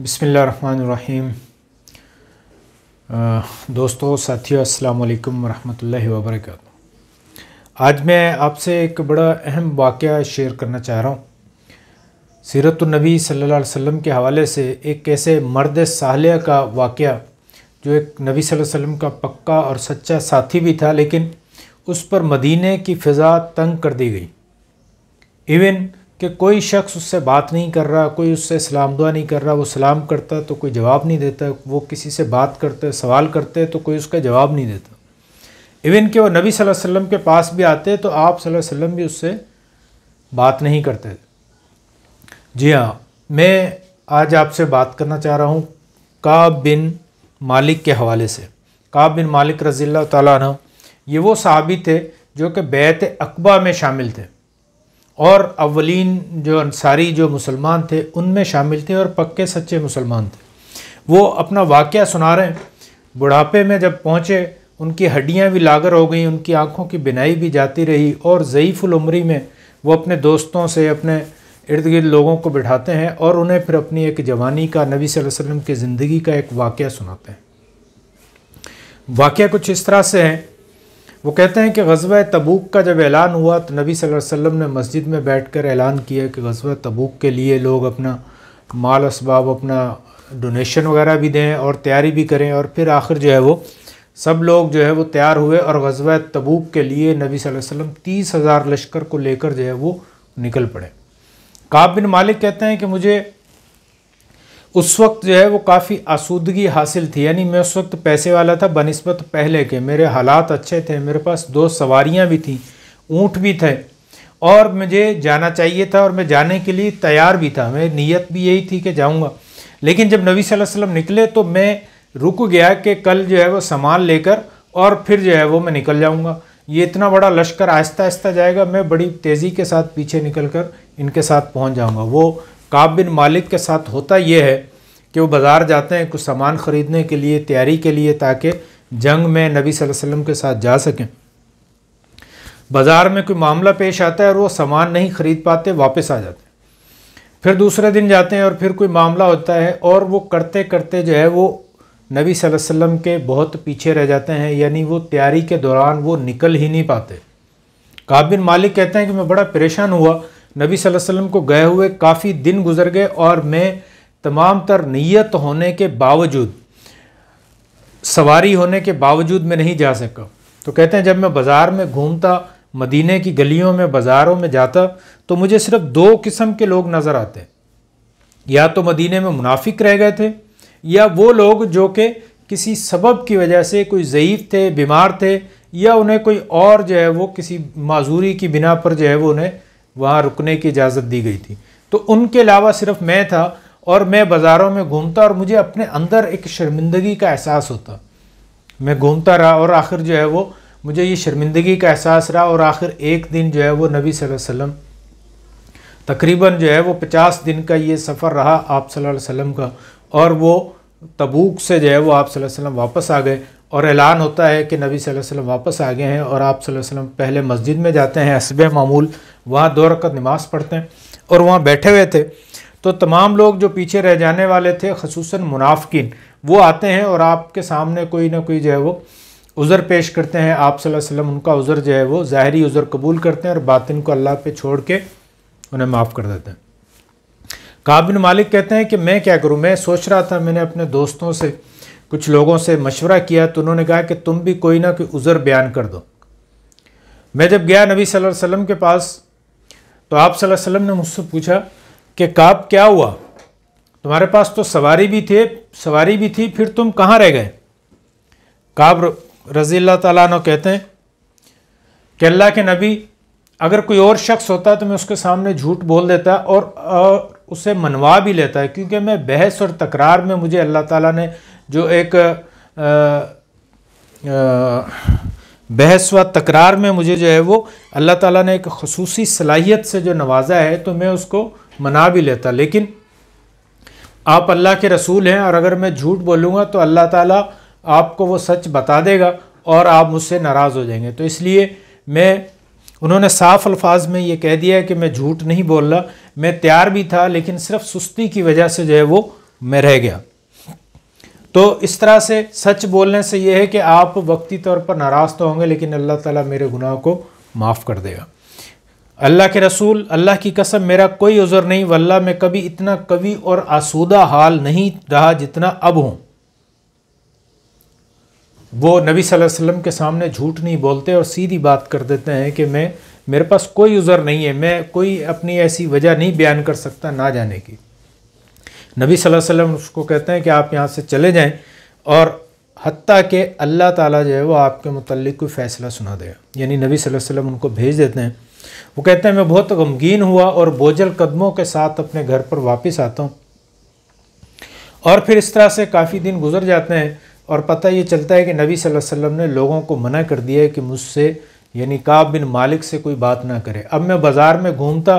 बिसमीम दोस्तों साथियों अस्सलाम वालेकुम रहमतुल्लाहि व बरकातहू आज मैं आपसे एक बड़ा अहम वाक़ शेयर करना चाह रहा हूँ सीरतनबी सल्लल्लाहु अलैहि वसल्लम के हवाले से एक ऐसे मर्द साहलिया का वाक़ जो एक नबी सल्लल्लाहु अलैहि वसल्लम का पक्का और सच्चा साथी भी था लेकिन उस पर मदीने की फ़िज़ा तंग कर दी गई इवन कि कोई शख्स उससे बात नहीं कर रहा कोई उससे सलाम दुआ नहीं कर रहा वो सलाम करता तो कोई जवाब नहीं देता वो किसी से बात करते सवाल करते तो कोई उसका जवाब नहीं देता इवन कि वो नबी सल्लल्लाहु अलैहि वसल्लम के पास भी आते तो आप सल्लल्लाहु अलैहि वसल्लम भी उससे बात नहीं करते जी हाँ मैं आज आपसे बात करना चाह रहा हूँ काब बिन मालिक के हवाले से काब बिन मालिक रज़ी तन ये वो सहाबी थे जो कि बैत अकबा में शामिल थे और अवलिन जो अंसारी जो मुसलमान थे उनमें शामिल थे और पक्के सच्चे मुसलमान थे वो अपना वाक़ सुना रहे हैं बुढ़ापे में जब पहुँचे उनकी हड्डियाँ भी लागर हो गई उनकी आँखों की बिनाई भी जाती रही और ज़यीफ़ुलमरी में वो अपने दोस्तों से अपने इर्द गिर्द लोगों को बिठाते हैं और उन्हें फिर अपनी एक जवानी का नबी वसल्लम की ज़िंदगी का एक वाक़ सुनाते हैं वाक़ कुछ इस तरह से हैं वो कहते हैं कि गजब तबूक का जब ऐलान हुआ तो नबी सल्लल्लाहु अलैहि वसल्लम ने मस्जिद में बैठकर ऐलान किया कि गजब तबूक के लिए लोग अपना माल इसबाब अपना डोनेशन वगैरह भी दें और तैयारी भी करें और फिर आखिर जो है वो सब लोग जो है वो तैयार हुए और गजब तबूक के लिए नबी सल वसम वसल्लम तीस हज़ार लश्कर को लेकर जो है वो निकल पड़े काब बिन मालिक कहते हैं कि मुझे उस वक्त जो है वो काफ़ी आसूदगी हासिल थी यानी मैं उस वक्त पैसे वाला था बनस्बत पहले के मेरे हालात अच्छे थे मेरे पास दो सवारियाँ भी थी ऊँट भी थे और मुझे जाना चाहिए था और मैं जाने के लिए तैयार भी था मेरी नीयत भी यही थी कि जाऊँगा लेकिन जब नबी वसल्लम निकले तो मैं रुक गया कि कल जो है वो सामान लेकर और फिर जो है वो मैं निकल जाऊँगा ये इतना बड़ा लश्कर आहिस्ता आहिस्ता जाएगा मैं बड़ी तेज़ी के साथ पीछे निकल कर इनके साथ पहुँच जाऊँगा वो काब बिन मालिक के साथ होता यह है कि वो बाज़ार जाते हैं कुछ सामान ख़रीदने के लिए तैयारी के लिए ताकि जंग में नबी वसल्लम के साथ जा सकें बाज़ार में कोई मामला पेश आता है और वो सामान नहीं ख़रीद पाते वापस आ जाते फिर दूसरे दिन जाते हैं और फिर कोई मामला होता है और वो करते करते जो है वो नबी वसल्लम के बहुत पीछे रह जाते हैं यानी वो तैयारी के दौरान वो निकल ही नहीं पाते काबिन मालिक कहते हैं कि मैं बड़ा परेशान हुआ नबी वसल्लम को गए हुए काफ़ी दिन गुजर गए और मैं तमाम तर नीयत होने के बावजूद सवारी होने के बावजूद मैं नहीं जा सका तो कहते हैं जब मैं बाज़ार में घूमता मदीने की गलियों में बाज़ारों में जाता तो मुझे सिर्फ दो किस्म के लोग नज़र आते या तो मदीने में मुनाफिक रह गए थे या वो लोग जो कि किसी सबब की वजह से कोई ज़यीफ़ थे बीमार थे या उन्हें कोई और जो है वो किसी माजूरी की बिना पर जो है वो उन्हें वहाँ रुकने की इजाज़त दी गई थी तो उनके अलावा सिर्फ मैं था और मैं बाज़ारों में घूमता और मुझे अपने अंदर एक शर्मिंदगी का एहसास होता मैं घूमता रहा और आखिर जो है वो मुझे ये शर्मिंदगी का एहसास रहा और आखिर एक दिन जो है वो नबी वसल्लम तकरीबन जो है वो पचास दिन का ये सफ़र रहा आप सल्लल्लाहु अलैहि वसल्लम का और वो तबूक से जो है वो आप सल्लल्लाहु अलैहि वसल्लम वापस आ गए और ऐलान होता है कि नबी वसल्लम वापस आ गए हैं और आप वसल्लम पहले मस्जिद में जाते हैं हसब मामूल वहाँ दो रकत नमाज़ पढ़ते हैं और वहाँ बैठे हुए थे तो तमाम लोग जो पीछे रह जाने वाले थे खसूस मुनाफिन वो आते हैं और आपके सामने कोई ना कोई जो है वो उज़र पेश करते हैं आप वसल्लम उनका उज़र जो है वो ज़ाहरी उज़र कबूल करते हैं और बातिन को अल्लाह पर छोड़ के उन्हें माफ़ कर देते हैं काबिन मालिक कहते हैं कि मैं क्या करूँ मैं सोच रहा था मैंने अपने दोस्तों से कुछ लोगों से मशवरा किया तो उन्होंने कहा कि तुम भी कोई ना कोई उज़र बयान कर दो मैं जब गया नबी सल्लल्लाहु अलैहि वसल्लम के पास तो आप सल्लल्लाहु अलैहि वसल्लम ने मुझसे पूछा कि काब क्या हुआ तुम्हारे पास तो सवारी भी थे सवारी भी थी फिर तुम कहाँ रह गए काब रज़ी अल्लाह तु कहते हैं कि अल्लाह के नबी अगर कोई और शख्स होता तो मैं उसके सामने झूठ बोल देता और, और उसे मनवा भी लेता है क्योंकि मैं बहस और तकरार में मुझे अल्लाह ताला ने जो एक बहस व तकरार में मुझे जो है वो अल्लाह ताला ने एक खसूसी सलाहियत से जो नवाजा है तो मैं उसको मना भी लेता लेकिन आप अल्लाह के रसूल हैं और अगर मैं झूठ बोलूँगा तो अल्लाह ताला आपको वो सच बता देगा और आप मुझसे नाराज़ हो जाएंगे तो इसलिए मैं उन्होंने साफ़ अल्फाज में ये कह दिया है कि मैं झूठ नहीं बोल रहा मैं तैयार भी था लेकिन सिर्फ सुस्ती की वजह से जो है वो मैं रह गया तो इस तरह से सच बोलने से यह है कि आप वक्ती तौर पर नाराज़ तो होंगे लेकिन अल्लाह ताला मेरे गुनाह को माफ़ कर देगा अल्लाह के रसूल अल्लाह की कसम मेरा कोई उज़र नहीं वल्ला मैं कभी इतना कवि और आसूदा हाल नहीं रहा जितना अब हूँ वो नबी सल्लल्लाहु अलैहि वसल्लम के सामने झूठ नहीं बोलते और सीधी बात कर देते हैं कि मैं मेरे पास कोई उज़र नहीं है मैं कोई अपनी ऐसी वजह नहीं बयान कर सकता ना जाने की नबी सल्लल्लाहु अलैहि वसल्लम उसको कहते हैं कि आप यहाँ से चले जाएँ और हती के अल्लाह ताला जो है वो आपके मतलब कोई फ़ैसला सुना देगा यानी नबी सल्लल्लाहु अलैहि वसल्लम उनको भेज देते हैं वो कहते हैं मैं बहुत गमगीन हुआ और बोझल कदमों के साथ अपने घर पर वापस आता हूँ और फिर इस तरह से काफ़ी दिन गुजर जाते हैं और पता ये चलता है कि नबी सल्लल्लाहु अलैहि वसल्लम ने लोगों को मना कर दिया है कि मुझसे यानी काब बिन मालिक से कोई बात ना करे अब मैं बाज़ार में घूमता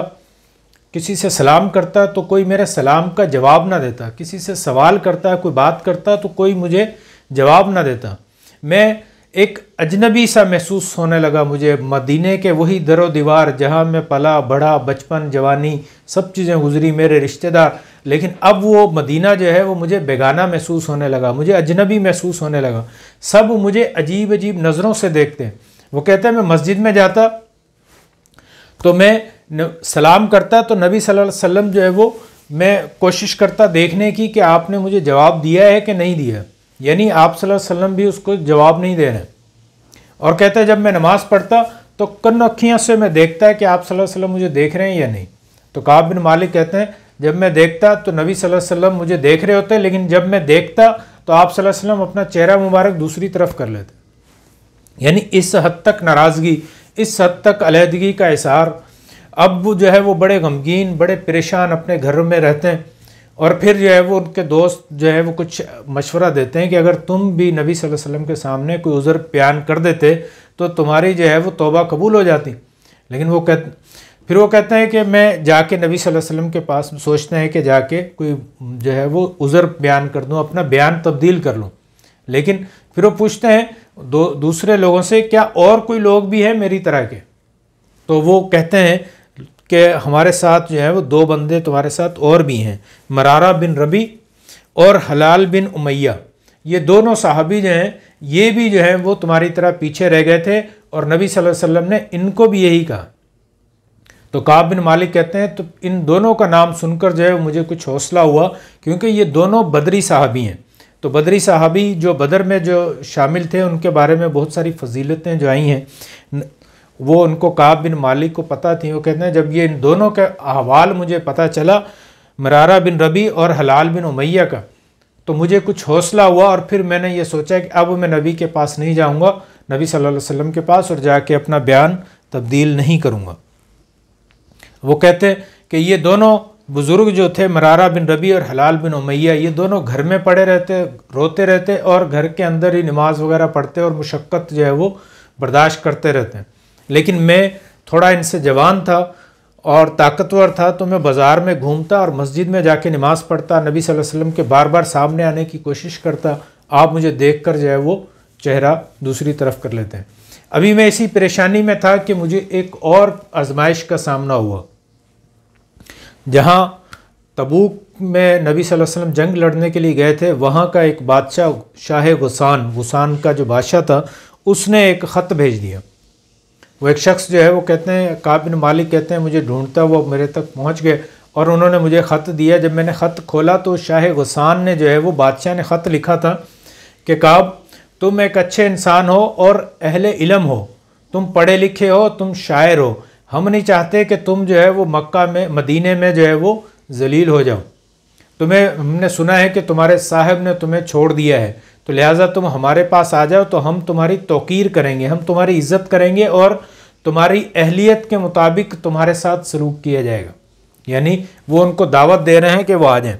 किसी से सलाम करता तो कोई मेरे सलाम का जवाब ना देता किसी से सवाल करता कोई बात करता तो कोई मुझे जवाब ना देता मैं एक अजनबी सा महसूस होने लगा मुझे मदीने के वही दरो दीवार जहाँ मैं पला बड़ा बचपन जवानी सब चीज़ें गुजरी मेरे रिश्तेदार लेकिन अब वो मदीना जो है वो मुझे बेगाना महसूस होने लगा मुझे अजनबी महसूस होने लगा सब मुझे अजीब अजीब नज़रों से देखते वो कहते हैं मैं मस्जिद में जाता तो मैं सलाम करता तो नबी सल्लल्लाहु वसल्लम जो है वो मैं कोशिश करता देखने की कि आपने मुझे जवाब दिया है कि नहीं दिया यानी आप सल्लम वसल्लम भी उसको जवाब नहीं दे रहे और कहता है जब मैं नमाज़ पढ़ता तो कन्न अखियाँ से मैं देखता है कि आप सल्लल्लाहु अलैहि वसल्लम मुझे देख रहे हैं या नहीं तो काब बिन मालिक कहते हैं जब मैं देखता तो नबी सल्लल्लाहु अलैहि वसल्लम मुझे देख रहे होते लेकिन जब मैं देखता तो आप सल्लल्लाहु अलैहि वसल्लम अपना चेहरा मुबारक दूसरी तरफ कर लेते यानी इस हद तक नाराज़गी इस हद तक अलीहदगी का इशार अब वो जो है वो बड़े गमगीन बड़े परेशान अपने घरों में रहते हैं और फिर जो है वो उनके दोस्त जो है वो कुछ मशवरा देते हैं कि अगर तुम भी नबी सल्लल्लाहु अलैहि वसल्लम के सामने कोई उज़र बयान कर देते तो तुम्हारी जो है वो तोबा कबूल हो जाती लेकिन वो कह फिर वो कहते हैं कि मैं जाके नबी सल्लल्लाहु अलैहि वसल्लम के पास सोचते हैं कि जाके कोई जो है वो उज़र बयान कर दूँ अपना बयान तब्दील कर लूँ लेकिन फिर वो पूछते हैं दो दूसरे लोगों से क्या और कोई लोग भी हैं मेरी तरह के तो वो कहते हैं कि हमारे साथ जो है वो दो बंदे तुम्हारे साथ और भी हैं मरारा बिन रबी और हलाल बिन उमैया ये दोनों साहबी जो हैं ये भी जो है वो तुम्हारी तरह पीछे रह गए थे और नबी सल्लल्लाहु अलैहि वसल्लम ने इनको भी यही कहा तो काब बिन मालिक कहते हैं तो इन दोनों का नाम सुनकर जो है मुझे कुछ हौसला हुआ क्योंकि ये दोनों बदरी साहबी हैं तो बदरी साहबी जो बदर में जो शामिल थे उनके बारे में बहुत सारी फजीलतें जो आई हैं वो उनको काब बिन मालिक को पता थी वो कहते हैं जब ये इन दोनों का अहवाल मुझे पता चला मरारा बिन रबी और हलाल बिन उमैया का तो मुझे कुछ हौसला हुआ और फिर मैंने ये सोचा कि अब मैं नबी के पास नहीं जाऊंगा नबी सल्लल्लाहु अलैहि वसल्लम के पास और जाके अपना बयान तब्दील नहीं करूंगा वो कहते कि ये दोनों बुज़ुर्ग जो थे मरारा बिन रबी और हलाल बिन उमैया ये दोनों घर में पड़े रहते रोते रहते और घर के अंदर ही नमाज वगैरह पढ़ते और मुशक्क़त जो है वो बर्दाश्त करते रहते हैं लेकिन मैं थोड़ा इनसे जवान था और ताकतवर था तो मैं बाज़ार में घूमता और मस्जिद में जाके नमाज़ पढ़ता नबी सल्लल्लाहु अलैहि वसल्लम के बार बार सामने आने की कोशिश करता आप मुझे देख कर जो है वो चेहरा दूसरी तरफ कर लेते हैं अभी मैं इसी परेशानी में था कि मुझे एक और आजमाइश का सामना हुआ जहाँ तबूक में नबी सल्लल्लाहु अलैहि वसल्लम जंग लड़ने के लिए गए थे वहाँ का एक बादशाह शाह गुसान गुसान का जो बादशाह था उसने एक ख़त भेज दिया वो एक शख्स जो है वो कहते हैं काबिन मालिक कहते हैं मुझे ढूंढता वो मेरे तक पहुँच गए और उन्होंने मुझे ख़त दिया जब मैंने ख़त खोला तो शाह गुसान ने जो है वो बादशाह ने ख़त लिखा था कि काब तुम एक अच्छे इंसान हो और अहले इलम हो तुम पढ़े लिखे हो तुम शायर हो हम नहीं चाहते कि तुम जो है वो मक्का में मदीने में जो है वो जलील हो जाओ तुम्हें हमने सुना है कि तुम्हारे साहब ने तुम्हें छोड़ दिया है तो लिहाजा तुम हमारे पास आ जाओ तो हम तुम्हारी तोकीर करेंगे हम तुम्हारी इज्जत करेंगे और तुम्हारी अहलियत के मुताबिक तुम्हारे साथ सलूक किया जाएगा यानी वो उनको दावत दे रहे हैं कि वो आ जाएं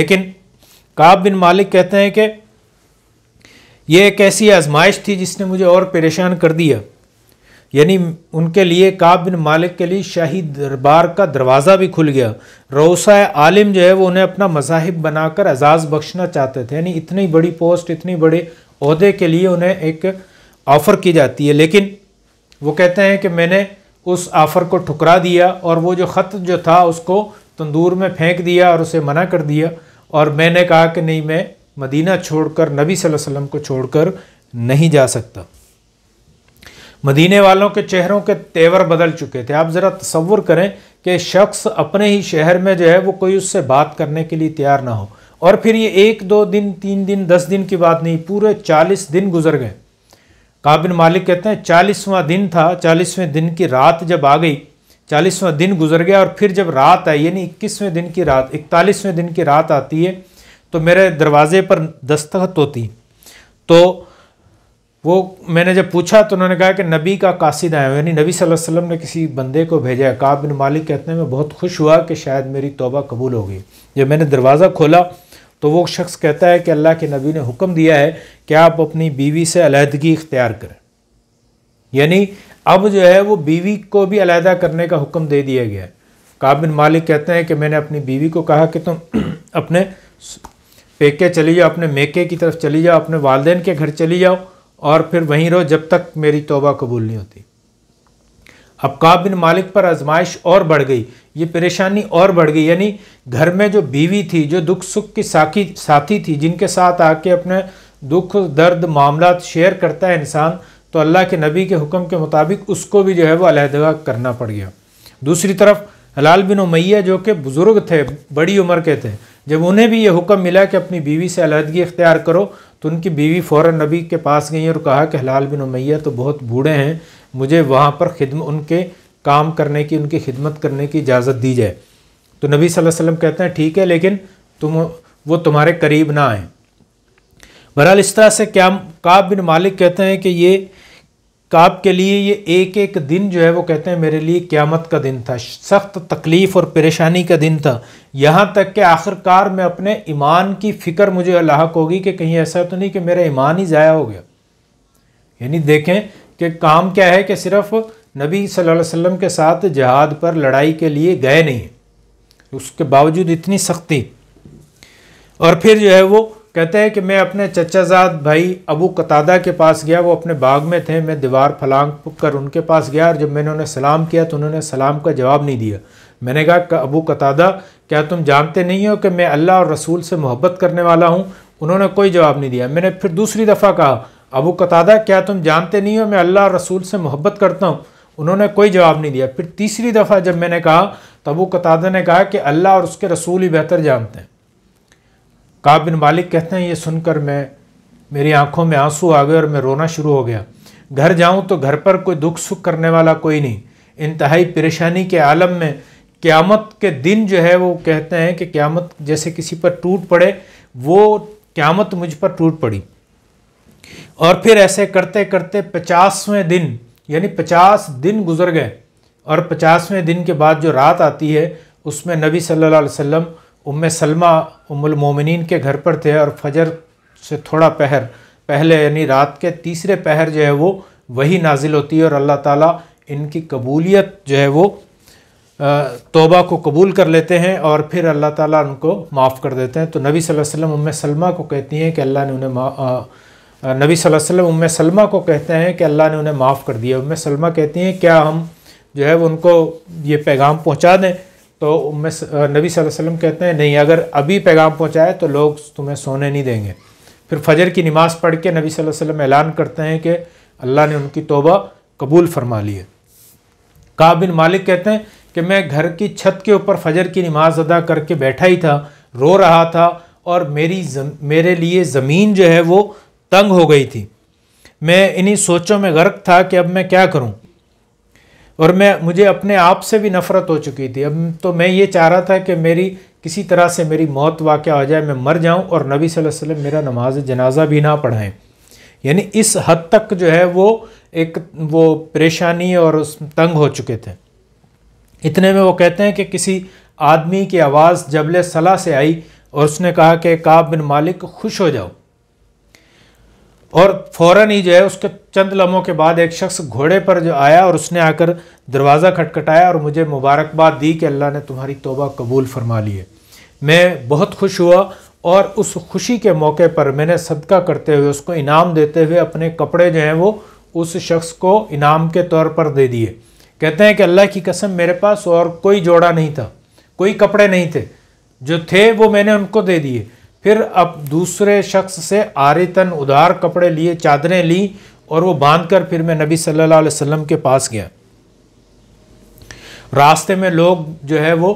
लेकिन काब बिन मालिक कहते हैं कि ये एक ऐसी आजमाइश थी जिसने मुझे और परेशान कर दिया यानी उनके लिए काब बिन मालिक के लिए शाही दरबार का दरवाज़ा भी खुल गया रौसा आलिम जो है वो उन्हें अपना मजाहब बनाकर एजाज़ बख्शना चाहते थे यानी इतनी बड़ी पोस्ट इतनी बड़े अहदे के लिए उन्हें एक ऑफ़र की जाती है लेकिन वो कहते हैं कि मैंने उस ऑफ़र को ठुकरा दिया और वो जो ख़त जो था उसको तंदूर में फेंक दिया और उसे मना कर दिया और मैंने कहा कि नहीं मैं मदीना छोड़कर नबी वसल्लम को छोड़कर नहीं जा सकता मदीने वालों के चेहरों के तेवर बदल चुके थे आप ज़रा तस्वुर करें कि शख्स अपने ही शहर में जो है वो कोई उससे बात करने के लिए तैयार ना हो और फिर ये एक दो दिन तीन दिन दस दिन की बात नहीं पूरे चालीस दिन गुजर गए काबिन मालिक कहते हैं चालीसवां दिन था चालीसवें दिन की रात जब आ गई चालीसवां दिन गुजर गया और फिर जब रात आई यानी इक्कीसवें दिन की रात इकतालीसवें दिन की रात आती है तो मेरे दरवाज़े पर दस्तखत होती तो वो मैंने जब पूछा तो उन्होंने कहा कि नबी का कासिद आया यानी नबी सल्लल्लाहु अलैहि वसल्लम ने किसी बंदे को भेजा काब बिन मालिक कहते हैं मैं बहुत खुश हुआ कि शायद मेरी तोबा कबूल हो गई जब मैंने दरवाज़ा खोला तो वो शख्स कहता है कि अल्लाह के नबी ने हुक्म दिया है कि आप अपनी बीवी से अलहदगी इख्तियार करें यानी अब जो है वो बीवी को भी अलहदा करने का हुक्म दे दिया गया है काबिन मालिक कहते हैं कि मैंने अपनी बीवी को कहा कि तुम अपने पेके चली जाओ अपने मेके की तरफ चली जाओ अपने वालदेन के घर चली जाओ और फिर वहीं रहो जब तक मेरी तोबा कबूल नहीं होती अब बिन मालिक पर आजमाइश और बढ़ गई ये परेशानी और बढ़ गई यानी घर में जो बीवी थी जो दुख सुख की साखी साथी थी जिनके साथ आके अपने दुख दर्द मामला शेयर करता है इंसान तो अल्लाह के नबी के हुक्म के मुताबिक उसको भी जो है वो अलहदगा करना पड़ गया दूसरी तरफ हलाल बिन उमैया जो कि बुज़ुर्ग थे बड़ी उम्र के थे जब उन्हें भी ये हुक्म मिला कि अपनी बीवी से अलहदगी इख्तियार करो तो उनकी बीवी फ़ौर नबी के पास गई और कहा कि हलाल बिन उमैया तो बहुत बूढ़े हैं मुझे वहाँ पर खिदम उनके काम करने की उनकी खिदमत करने की इजाज़त दी जाए तो नबी सल्लल्लाहु अलैहि वसल्लम कहते हैं ठीक है लेकिन तुम वो तुम्हारे करीब ना आए बहरहाल इस तरह से क्या काब बिन मालिक कहते हैं कि ये काब के लिए ये एक एक दिन जो है वो कहते हैं मेरे लिए क्यामत का दिन था सख्त तकलीफ़ और परेशानी का दिन था यहाँ तक कि आखिरकार मैं अपने ईमान की फ़िक्र मुझे लाक होगी कि कहीं ऐसा तो नहीं कि मेरा ईमान ही ज़ाया हो गया यानी देखें कि काम क्या है कि सिर्फ़ नबी सल वसम के साथ जहाद पर लड़ाई के लिए गए नहीं उसके बावजूद इतनी सख्ती और फिर जो है वो कहते हैं कि मैं अपने चचाजाद भाई अबू कतादा के पास गया वो अपने बाग में थे मैं दीवार फलांग कर उनके पास गया और जब मैंने उन्हें सलाम किया तो उन्होंने सलाम का जवाब नहीं दिया मैंने कहा अबू कतादा क्या तुम जानते नहीं हो कि मैं अल्लाह और रसूल से मोहब्बत करने वाला हूँ उन्होंने कोई जवाब नहीं दिया मैंने फिर दूसरी दफ़ा कहा अबू कतादा क्या तुम जानते नहीं हो मैं अल्लाह और रसूल से मोहब्बत करता हूँ उन्होंने कोई जवाब नहीं दिया फिर तीसरी दफ़ा जब मैंने कहा तो अबू कतादा ने कहा कि अल्लाह और उसके रसूल ही बेहतर जानते हैं काब बिन मालिक कहते हैं ये सुनकर मैं मेरी आंखों में आंसू आ गए और मैं रोना शुरू हो गया घर जाऊं तो घर पर कोई दुख सुख करने वाला कोई नहीं इंतहाई परेशानी के आलम में क़्यामत के दिन जो है वो कहते हैं कि क़्यामत जैसे किसी पर टूट पड़े वो क़्यामत मुझ पर टूट पड़ी और फिर ऐसे करते करते पचासवें दिन यानी पचास दिन गुजर गए और पचासवें दिन के बाद जो रात आती है उसमें नबी सल्लल्लाहु अलैहि वसल्लम उम सलमा उमुल मोमिनीन के घर पर थे और फजर से थोड़ा पहर पहले यानी रात के तीसरे पहर जो है वो वही नाजिल होती है और अल्लाह ताला इनकी कबूलियत जो है वो तोबा को कबूल कर लेते हैं और फिर अल्लाह ताला उनको माफ़ कर देते हैं तो नबी सल्लल्लाहु अलैहि वसल्लम उम सलमा को कहती हैं कि अल्लाह ने उन्हें नबी सल्लल्लाहु अलैहि वसल्लम उम सलमा को कहते हैं कि अल्लाह ने उन्हें माफ़ कर दिया उम सलमा कहती हैं क्या हम जो है वो उनको ये पैगाम पहुँचा दें तो नबी वसल्लम कहते हैं नहीं अगर अभी पैगाम पहुँचाए तो लोग तुम्हें सोने नहीं देंगे फिर फजर की नमाज़ पढ़ के नबी वसल्लम ऐलान करते हैं कि अल्लाह ने उनकी तोबा कबूल फरमा ली है काबिन मालिक कहते हैं कि मैं घर की छत के ऊपर फजर की नमाज़ अदा करके बैठा ही था रो रहा था और मेरी जम, मेरे लिए ज़मीन जो है वो तंग हो गई थी मैं इन्हीं सोचों में गर्क था कि अब मैं क्या करूं और मैं मुझे अपने आप से भी नफ़रत हो चुकी थी अब तो मैं ये चाह रहा था कि मेरी किसी तरह से मेरी मौत वाक़ हो जाए मैं मर जाऊँ और नबी सल अलैहि वसल्लम मेरा नमाज जनाजा भी ना पढ़ाएं यानी इस हद तक जो है वो एक वो परेशानी और उस तंग हो चुके थे इतने में वो कहते हैं कि किसी आदमी की आवाज़ जबल सलाह से आई और उसने कहा कि काब बिन मालिक खुश हो जाओ और फौरन ही जो है उसके चंद लम्हों के बाद एक शख्स घोड़े पर जो आया और उसने आकर दरवाज़ा खटखटाया और मुझे मुबारकबाद दी कि अल्लाह ने तुम्हारी तोबा कबूल फरमा ली है मैं बहुत खुश हुआ और उस खुशी के मौके पर मैंने सदका करते हुए उसको इनाम देते हुए अपने कपड़े जो हैं वो उस शख्स को इनाम के तौर पर दे दिए कहते हैं कि अल्लाह की कसम मेरे पास और कोई जोड़ा नहीं था कोई कपड़े नहीं थे जो थे वो मैंने उनको दे दिए फिर अब दूसरे शख्स से आरितन उधार कपड़े लिए चादरें ली और वो बांधकर फिर मैं नबी सल्लल्लाहु अलैहि वसल्लम के पास गया रास्ते में लोग जो है वो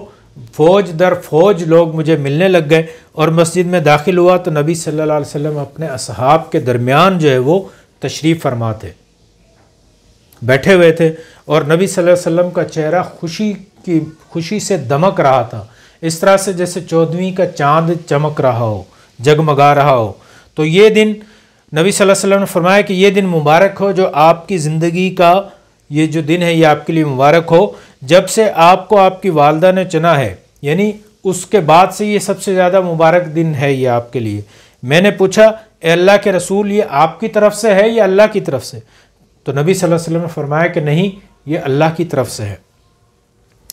फौज दर फौज लोग मुझे मिलने लग गए और मस्जिद में दाखिल हुआ तो नबी सल्लल्लाहु अलैहि वसल्लम अपने असहाब के दरमियान जो है वो तशरीफ़ फरमा थे बैठे हुए थे और नबी सल्लल्लाहु अलैहि वसल्लम का चेहरा खुशी की खुशी से दमक रहा था इस तरह से जैसे चौदहवीं का चांद चमक रहा हो जगमगा रहा हो तो ये दिन नबी सल्लल्लाहु अलैहि वसल्लम ने फरमाया कि ये दिन मुबारक हो जो आपकी ज़िंदगी का ये जो दिन है ये आपके लिए मुबारक हो जब से आपको आपकी वालदा ने चुना है यानी उसके बाद से ये सबसे ज़्यादा मुबारक दिन है ये आपके लिए मैंने पूछा अल्लाह के रसूल ये आपकी तरफ से है या अल्लाह की तरफ से तो नबी सल्लल्लाहु अलैहि वसल्लम ने फरमाया कि नहीं ये अल्लाह की तरफ से है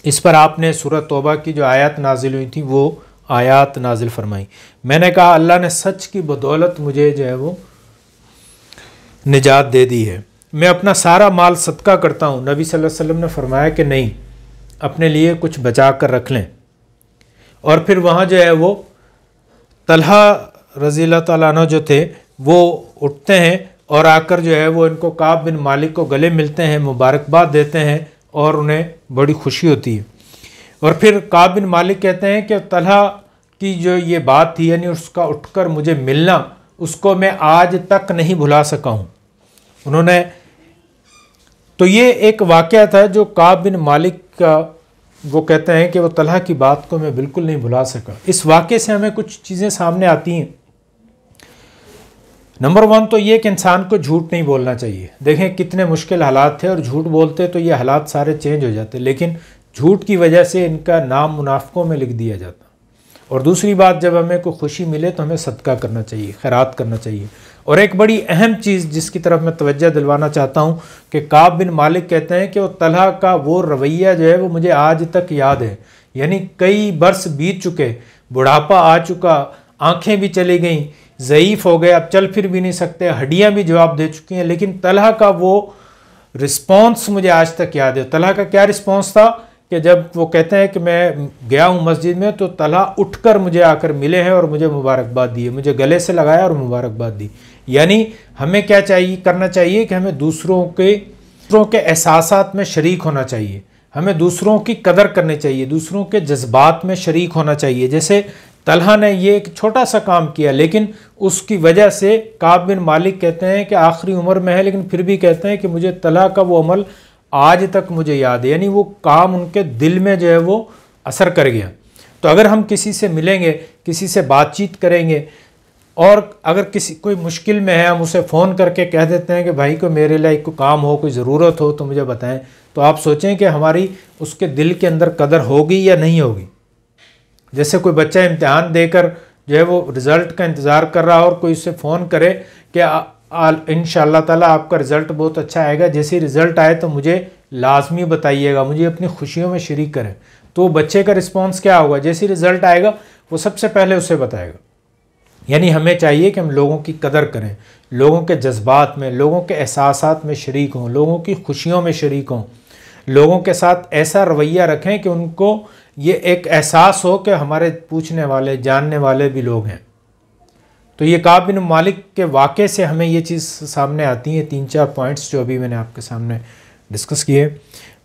इस पर आपने सूरत तोबा की जो आयत नाजिल हुई थी वो आयत नाजिल फरमाई मैंने कहा अल्लाह ने सच की बदौलत मुझे जो है वो निजात दे दी है मैं अपना सारा माल सदका करता हूँ नबी सल्लल्लाहु अलैहि वसल्लम ने फरमाया कि नहीं अपने लिए कुछ बचा कर रख लें और फिर वहाँ जो है वो तलहा रज़ी तैन जो थे वो उठते हैं और आकर जो है वो इनको काब बिन मालिक को गले मिलते हैं मुबारकबाद देते हैं और उन्हें बड़ी खुशी होती है और फिर काबिन मालिक कहते हैं कि तलहा की जो ये बात थी यानी उसका उठकर मुझे मिलना उसको मैं आज तक नहीं भुला सका हूँ उन्होंने तो ये एक वाक़ था जो काबिन मालिक का वो कहते हैं कि वो तलहा की बात को मैं बिल्कुल नहीं भुला सका इस वाक़े से हमें कुछ चीज़ें सामने आती हैं नंबर वन तो ये कि इंसान को झूठ नहीं बोलना चाहिए देखें कितने मुश्किल हालात थे और झूठ बोलते तो ये हालात सारे चेंज हो जाते लेकिन झूठ की वजह से इनका नाम मुनाफों में लिख दिया जाता और दूसरी बात जब हमें कोई खुशी मिले तो हमें सदका करना चाहिए खैरात करना चाहिए और एक बड़ी अहम चीज़ जिसकी तरफ मैं तवज्जो दिलवाना चाहता हूँ कि काब बिन मालिक कहते हैं कि वो तलहा का वो रवैया जो है वो मुझे आज तक याद है यानी कई बरस बीत चुके बुढ़ापा आ चुका आँखें भी चली गईं ज़यीफ़ हो गए अब चल फिर भी नहीं सकते हड्डियाँ भी जवाब दे चुकी हैं लेकिन तलहा का वो रिस्पॉन्स मुझे आज तक याद है तलहा का क्या रिस्पॉन्स था कि जब वो कहते हैं कि मैं गया हूँ मस्जिद में तो तलहा उठकर मुझे आकर मिले हैं और मुझे मुबारकबाद दी है मुझे गले से लगाया और मुबारकबाद दी यानी हमें क्या चाहिए करना चाहिए कि हमें दूसरों के दूसरों के एहसास में शरीक होना चाहिए हमें दूसरों की कदर करनी चाहिए दूसरों के जज्बात में शरीक होना चाहिए जैसे तलहा ने ये एक छोटा सा काम किया लेकिन उसकी वजह से काब बिन मालिक कहते हैं कि आखिरी उम्र में है लेकिन फिर भी कहते हैं कि मुझे तलहा का वो अमल आज तक मुझे याद है यानी वो काम उनके दिल में जो है वो असर कर गया तो अगर हम किसी से मिलेंगे किसी से बातचीत करेंगे और अगर किसी कोई मुश्किल में है हम उसे फ़ोन करके कह देते हैं कि भाई को मेरे लिए कोई काम हो कोई ज़रूरत हो तो मुझे बताएं तो आप सोचें कि हमारी उसके दिल के अंदर कदर होगी या नहीं होगी जैसे कोई बच्चा इम्तहान देकर जो है वो रिज़ल्ट का इंतज़ार कर रहा हो और कोई उससे फ़ोन करे कि इन ताला आपका रिज़ल्ट बहुत अच्छा आएगा जैसे रिज़ल्ट आए तो मुझे लाजमी बताइएगा मुझे अपनी खुशियों में शरीक करें तो बच्चे का रिस्पॉन्स क्या होगा जैसे रिज़ल्ट आएगा वो सबसे पहले उसे बताएगा यानी हमें चाहिए कि हम लोगों की कदर करें लोगों के जज्बात में लोगों के एहसास में शरीक हों लोगों की खुशियों में शरीक हों लोगों के साथ ऐसा रवैया रखें कि उनको ये एक एहसास हो कि हमारे पूछने वाले जानने वाले भी लोग हैं तो ये काब बिन मालिक के वाक़े से हमें ये चीज़ सामने आती है तीन चार पॉइंट्स जो अभी मैंने आपके सामने डिस्कस किए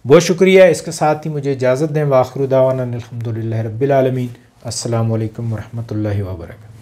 बहुत शुक्रिया इसके साथ ही मुझे इजाज़त दें वाखरुदावान अलहमदिल्ला रबालमीन असल वरहमल वर्का